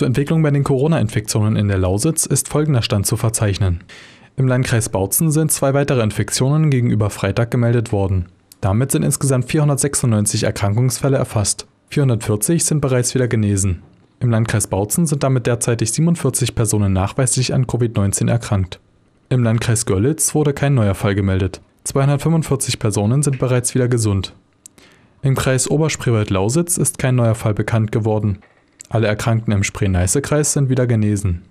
Zur Entwicklung bei den Corona-Infektionen in der Lausitz ist folgender Stand zu verzeichnen. Im Landkreis Bautzen sind zwei weitere Infektionen gegenüber Freitag gemeldet worden. Damit sind insgesamt 496 Erkrankungsfälle erfasst. 440 sind bereits wieder genesen. Im Landkreis Bautzen sind damit derzeitig 47 Personen nachweislich an Covid-19 erkrankt. Im Landkreis Görlitz wurde kein neuer Fall gemeldet. 245 Personen sind bereits wieder gesund. Im Kreis Oberspreewald-Lausitz ist kein neuer Fall bekannt geworden. Alle Erkrankten im Spree-Neiße-Kreis sind wieder genesen.